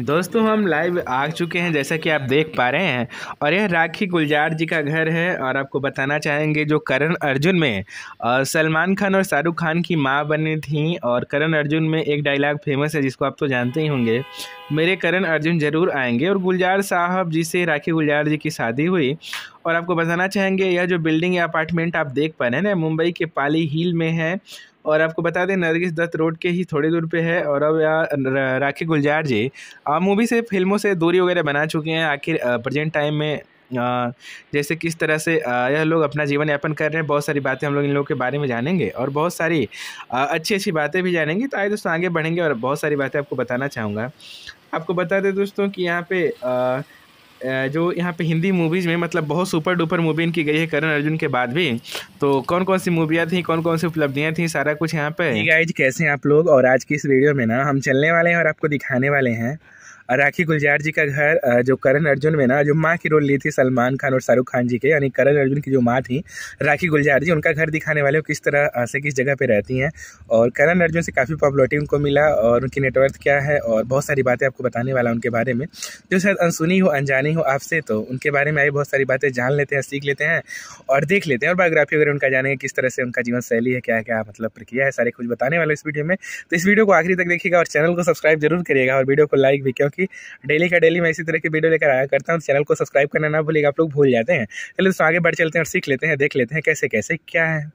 दोस्तों हम लाइव आ चुके हैं जैसा कि आप देख पा रहे हैं और यह राखी गुलजार जी का घर है और आपको बताना चाहेंगे जो करण अर्जुन में सलमान खान और शाहरुख खान की माँ बनी थी और करण अर्जुन में एक डायलॉग फेमस है जिसको आप तो जानते ही होंगे मेरे करण अर्जुन ज़रूर आएंगे और गुलजार साहब जी से राखी गुलजार जी की शादी हुई और आपको बताना चाहेंगे यह जो बिल्डिंग या अपार्टमेंट आप देख पा रहे हैं ना मुंबई के पाली हिल में है और आपको बता दें नरगिस दत्त रोड के ही थोड़ी दूर पे है और अब यहाँ राखी गुलजार जी मूवी से फिल्मों से दूरी वगैरह बना चुके हैं आखिर प्रजेंट टाइम में जैसे किस तरह से यह लोग अपना जीवन यापन कर रहे हैं बहुत सारी बातें हम लोग इन लोगों के बारे में जानेंगे और बहुत सारी अच्छी अच्छी बातें भी जानेंगे तो आए दोस्तों आगे बढ़ेंगे और बहुत सारी बातें आपको बताना चाहूँगा आपको बता दें दोस्तों कि यहाँ पे आ, जो यहाँ पे हिंदी मूवीज़ में मतलब बहुत सुपर डुपर मूवी इनकी गई है करण अर्जुन के बाद भी तो कौन कौन सी मूवियाँ थी कौन कौन सी उपलब्धियाँ थी सारा कुछ यहाँ पे गाइज कैसे हैं आप लोग और आज की इस वीडियो में ना हम चलने वाले हैं और आपको दिखाने वाले हैं राखी गुलजार जी का घर जो करण अर्जुन में ना जो माँ की रोल ली थी सलमान खान और शाहरुख खान जी के यानी करण अर्जुन की जो माँ थी राखी गुलजार जी उनका घर दिखाने वाले किस तरह से किस जगह पर रहती हैं और करण अर्जुन से काफ़ी पॉपुलरिटी उनको मिला और उनकी नेटवर्थ क्या है और बहुत सारी बातें आपको बताने वाला उनके बारे में जो शायद अनसुनी हो अनजानी हो आपसे तो उनके बारे में आई बहुत सारी बातें जान लेते हैं सीख लेते हैं और देख लेते हैं और बायोग्राफी वगैरह उनका जानेंगे किस तरह से उनका जीवन शैली है क्या क्या मतलब प्रक्रिया है सारे कुछ बताने वाले इस वीडियो में तो इस वीडियो को आखिरी तक देखिएगा और चैनल को सब्सक्राइब जरूर करिएगा और वीडियो को लाइक भी क्योंकि कि डेली का डेली मैं इसी तरह की वीडियो लेकर आया करता हूँ चैनल को सब्सक्राइब करना ना भूलिएगा आप लोग भूल जाते हैं चलिए दोस्तों आगे बढ़ चलते हैं और सीख लेते हैं देख लेते हैं कैसे कैसे क्या है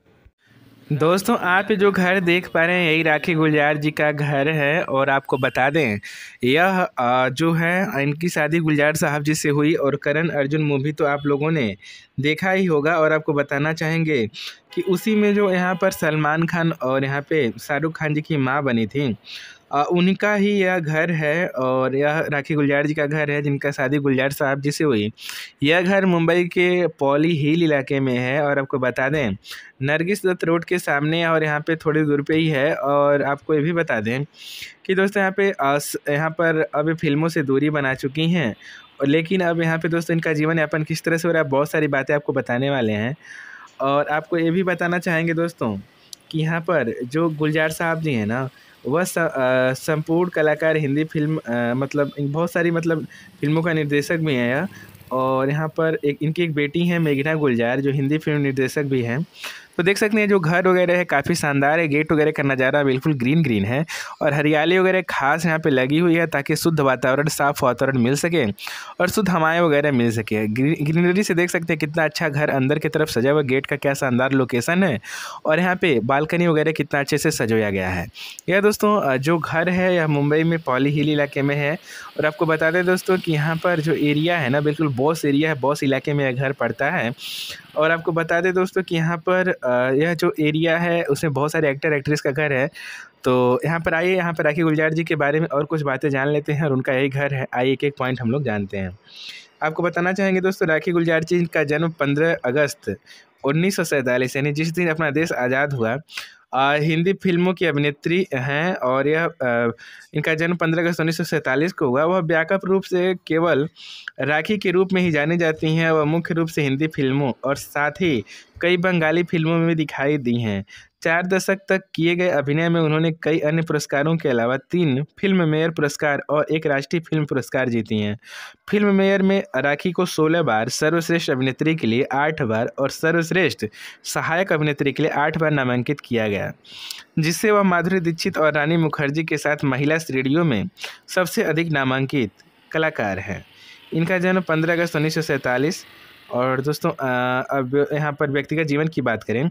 दोस्तों आप जो घर देख पा रहे हैं यही राखी गुलजार जी का घर है और आपको बता दें यह जो है इनकी शादी गुलजार साहब जी से हुई और करण अर्जुन मूवी तो आप लोगों ने देखा ही होगा और आपको बताना चाहेंगे कि उसी में जो यहाँ पर सलमान खान और यहाँ पे शाहरुख खान जी की माँ बनी थी उनका ही यह घर है और यह राखी गुलजार जी का घर है जिनका शादी गुलजार साहब जी से हुई यह घर मुंबई के पौली हिल इलाके में है और आपको बता दें नरगिस दत्त रोड के सामने और यहाँ पे थोड़ी दूर पे ही है और आपको ये भी बता दें कि दोस्तों यहाँ पे यहाँ पर अब फिल्मों से दूरी बना चुकी हैं लेकिन अब यहाँ पर दोस्तों इनका जीवन यापन किस तरह से हो रहा है बहुत सारी बातें आपको बताने वाले हैं और आपको ये भी बताना चाहेंगे दोस्तों कि यहाँ पर जो गुलजार साहब जी हैं ना वह संपूर्ण कलाकार हिंदी फिल्म आ, मतलब बहुत सारी मतलब फिल्मों का निर्देशक भी हैं और यहाँ पर एक इनकी एक बेटी हैं मेघना गुलजार जो हिंदी फिल्म निर्देशक भी हैं तो देख सकते हैं जो घर वगैरह है काफ़ी शानदार है गेट वगैरह का नज़ारा बिल्कुल ग्रीन ग्रीन है और हरियाली वगैरह खास यहाँ पे लगी हुई है ताकि शुद्ध वातावरण साफ वातावरण मिल सके और शुद्ध हवाएँ वगैरह मिल सके ग्रीनरी से देख सकते हैं कितना अच्छा घर अंदर की तरफ सजा हुआ गेट का क्या शानदार लोकेशन है और यहाँ पर बालकनी वगैरह कितना अच्छे से सजोया गया है यह दोस्तों जो घर है यह मुंबई में पॉली हिल इलाके में है और आपको बता दें दोस्तों कि यहाँ पर जो एरिया है ना बिल्कुल बॉस एरिया है बॉस इलाके में यह घर पड़ता है और आपको बता दें दोस्तों कि यहाँ पर यह जो एरिया है उसमें बहुत सारे एक्टर एक्ट्रेस का घर है तो यहाँ पर आइए यहाँ पर राखी गुलजार जी के बारे में और कुछ बातें जान लेते हैं और उनका यही घर है आइए एक एक पॉइंट हम लोग जानते हैं आपको बताना चाहेंगे दोस्तों राखी गुलजार जी का जन्म पंद्रह अगस्त उन्नीस सौ सैंतालीस यानी जिस दिन अपना देश आज़ाद हुआ आ, हिंदी फिल्मों की अभिनेत्री हैं और यह इनका जन्म पंद्रह अगस्त उन्नीस सौ को हुआ वह व्यापक रूप से केवल राखी के रूप में ही जानी जाती हैं वह मुख्य रूप से हिंदी फिल्मों और साथ ही कई बंगाली फिल्मों में दिखाई दी हैं चार दशक तक किए गए अभिनय में उन्होंने कई अन्य पुरस्कारों के अलावा तीन फिल्म मेयर पुरस्कार और एक राष्ट्रीय फिल्म पुरस्कार जीती हैं फिल्म मेयर में राखी को सोलह बार सर्वश्रेष्ठ अभिनेत्री के लिए आठ बार और सर्वश्रेष्ठ सहायक अभिनेत्री के लिए आठ बार नामांकित किया गया जिससे वह माधुरी दीक्षित और रानी मुखर्जी के साथ महिला श्रेणियों में सबसे अधिक नामांकित कलाकार हैं इनका जन्म पंद्रह अगस्त उन्नीस और दोस्तों अब यहाँ पर व्यक्तिगत जीवन की बात करें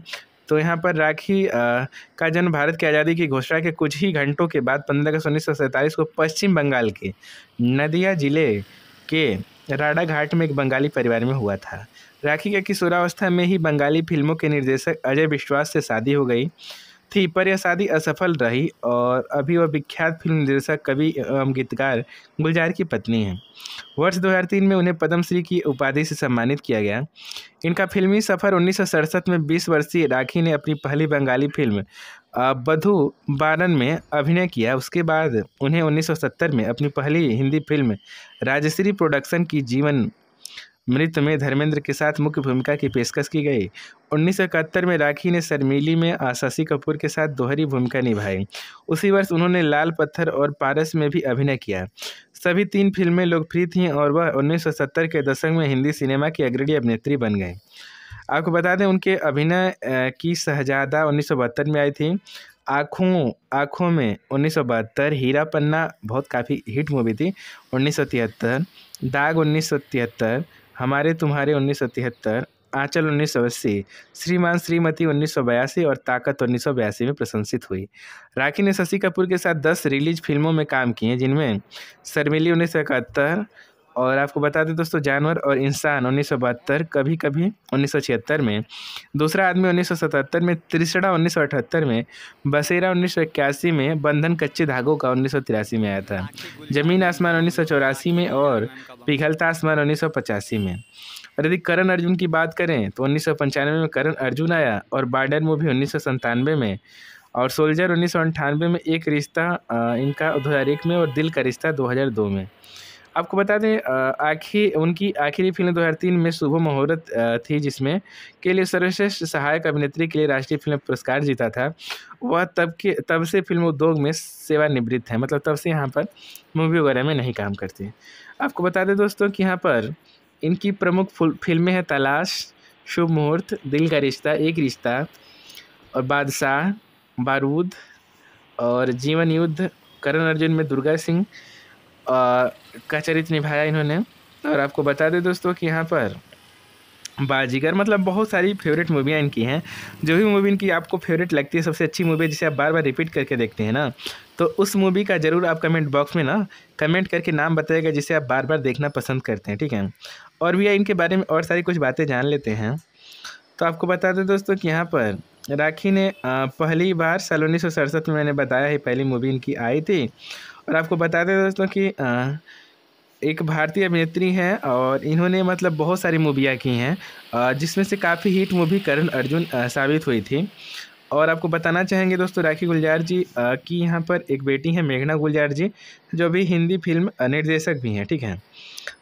तो यहाँ पर राखी का जन्म भारत की आज़ादी की घोषणा के कुछ ही घंटों के बाद पंद्रह अगस्त उन्नीस सौ सैंतालीस को पश्चिम बंगाल के नदिया जिले के राडाघाट में एक बंगाली परिवार में हुआ था राखी के किशोरावस्था में ही बंगाली फिल्मों के निर्देशक अजय विश्वास से शादी हो गई थी पर यह शादी असफल रही और अभी वह विख्यात फिल्म निर्देशक कवि एवं गीतकार गुलजार की पत्नी हैं वर्ष 2003 में उन्हें पद्मश्री की उपाधि से सम्मानित किया गया इनका फिल्मी सफ़र उन्नीस में 20 वर्षीय राखी ने अपनी पहली बंगाली फिल्म बधु बारन में अभिनय किया उसके बाद उन्हें 1970 में अपनी पहली हिंदी फिल्म राजश्री प्रोडक्शन की जीवन मृत में धर्मेंद्र के साथ मुख्य भूमिका की पेशकश की गई उन्नीस में राखी ने शर्मीली में आशाशी कपूर के साथ दोहरी भूमिका निभाई उसी वर्ष उन्होंने लाल पत्थर और पारस में भी अभिनय किया सभी तीन फिल्में लोकप्रिय थीं और वह 1970 के दशक में हिंदी सिनेमा की अग्रणी अभिनेत्री बन गए आपको बता दें उनके अभिनय की शहजादा उन्नीस में आई थी आँखों आँखों में उन्नीस हीरा पन्ना बहुत काफ़ी हिट मूवी थी उन्नीस दाग उन्नीस हमारे तुम्हारे उन्नीस सौ तिहत्तर आँचल उन्नीस सौ अस्सी श्रीमान श्रीमती उन्नीस सौ बयासी और ताकत उन्नीस सौ बयासी में प्रशंसित हुई राखी ने शशि कपूर के साथ दस रिलीज फिल्मों में काम किए जिनमें शर्मिली उन्नीस सौ इकहत्तर और आपको बता दें दोस्तों जानवर और इंसान उन्नीस कभी कभी उन्नीस में दूसरा आदमी उन्नीस में त्रिसड़ा उन्नीस में बसेरा उन्नीस में बंधन कच्चे धागों का उन्नीस में आया था जमीन आसमान उन्नीस में और पिघलता आसमान उन्नीस में और यदि करण अर्जुन की बात करें तो उन्नीस में करण अर्जुन आया और बार्डर मूवी उन्नीस में और सोल्जर उन्नीस में एक रिश्ता इनका दो में और दिल का रिश्ता दो में आपको बता दें आखिर उनकी आखिरी फिल्म 2003 में शुभ मुहूर्त थी जिसमें के लिए सर्वश्रेष्ठ सहायक अभिनेत्री के लिए राष्ट्रीय फिल्म पुरस्कार जीता था वह तब के तब से फिल्म उद्योग में सेवानिवृत्त है मतलब तब से यहाँ पर मूवी वगैरह में नहीं काम करती आपको बता दें दोस्तों कि यहाँ पर इनकी प्रमुख फिल्में हैं तलाश शुभ मुहूर्त दिल का रिश्ता एक रिश्ता और बादशाह बारूद और जीवन युद्ध करण अर्जुन में दुर्गा सिंह का चरित्र निभाया इन्होंने और आपको बता दें दोस्तों कि यहाँ पर बाजीगर मतलब बहुत सारी फेवरेट मूवियाँ इनकी हैं जो भी मूवी इनकी आपको फेवरेट लगती है सबसे अच्छी मूवी जिसे आप बार बार रिपीट करके देखते हैं ना तो उस मूवी का ज़रूर आप कमेंट बॉक्स में ना कमेंट करके नाम बताएगा जिसे आप बार बार देखना पसंद करते हैं ठीक है और भी इनके बारे में और सारी कुछ बातें जान लेते हैं तो आपको बता दें दोस्तों कि यहाँ पर राखी ने पहली बार साल उन्नीस में मैंने बताया है पहली मूवी इनकी आई थी और आपको बता दें दोस्तों कि आ, एक भारतीय अभिनेत्री हैं और इन्होंने मतलब बहुत सारी मूवियाँ की हैं जिसमें से काफ़ी हिट मूवी करण अर्जुन साबित हुई थी और आपको बताना चाहेंगे दोस्तों राखी गुलजार जी की यहाँ पर एक बेटी हैं मेघना गुलजार जी जो भी हिंदी फिल्म निर्देशक भी हैं ठीक है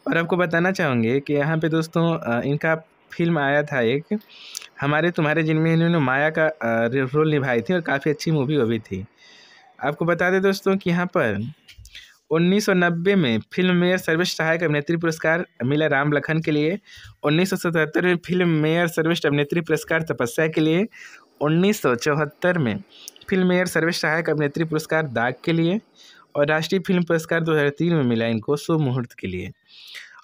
और आपको बताना चाहूँगे कि यहाँ पे दोस्तों इनका फिल्म आया था एक हमारे तुम्हारे जिनमें इन्होंने माया का रोल निभाई थी और काफ़ी अच्छी मूवी वो भी थी आपको बता दें दोस्तों कि यहाँ पर 1990 में फिल्म मेयर सर्वश्रेष्ठ सहायक अभिनेत्री पुरस्कार मिला राम लखन के लिए 1977 में फिल्म मेयर सर्वश्रेष्ठ अभिनेत्री पुरस्कार तपस्या के लिए 1974 में फिल्म मेयर सर्वश्रेष्ठ सहायक अभिनेत्री पुरस्कार दाग के लिए और राष्ट्रीय फिल्म पुरस्कार 2003 में मिला इनको शुभ मुहूर्त के लिए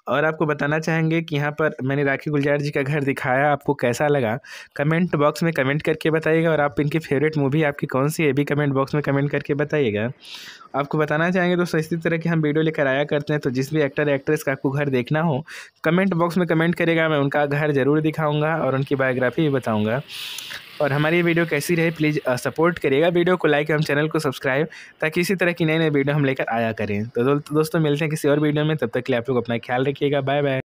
और आपको बताना चाहेंगे कि यहाँ पर मैंने राखी गुलजार जी का घर दिखाया आपको कैसा लगा कमेंट बॉक्स में कमेंट करके बताइएगा और आप इनकी फेवरेट मूवी आपकी कौन सी है भी कमेंट बॉक्स में कमेंट करके बताइएगा आपको बताना चाहेंगे दोस्तों इसी तरह की हम वीडियो लेकर आया करते हैं तो जिस भी एक्टर एक्ट्रेस का आपको घर देखना हो कमेंट बॉक्स में कमेंट करेगा मैं उनका घर ज़रूर दिखाऊंगा और उनकी बायोग्राफी भी बताऊँगा और हमारी वीडियो कैसी रहे प्लीज़ सपोर्ट करिएगा वीडियो को लाइक एवं चैनल को सब्सक्राइब ताकि इसी तरह की नई नई वीडियो हम लेकर आया करें तो दो, दोस्तों मिलते हैं किसी और वीडियो में तब तक के लिए आप लोग अपना ख्याल रखिएगा बाय बाय